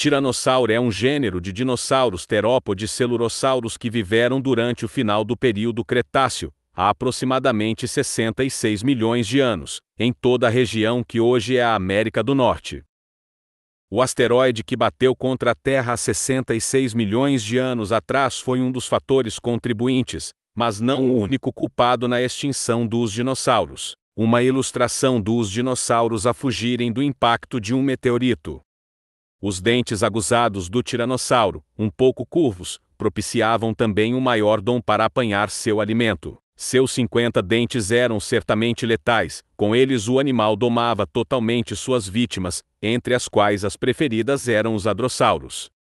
Tiranossauro é um gênero de dinossauros terópodes celurossauros que viveram durante o final do período Cretáceo, há aproximadamente 66 milhões de anos, em toda a região que hoje é a América do Norte. O asteroide que bateu contra a Terra há 66 milhões de anos atrás foi um dos fatores contribuintes, mas não o único culpado na extinção dos dinossauros. Uma ilustração dos dinossauros a fugirem do impacto de um meteorito. Os dentes aguzados do tiranossauro, um pouco curvos, propiciavam também um maior dom para apanhar seu alimento. Seus 50 dentes eram certamente letais, com eles o animal domava totalmente suas vítimas, entre as quais as preferidas eram os adrossauros.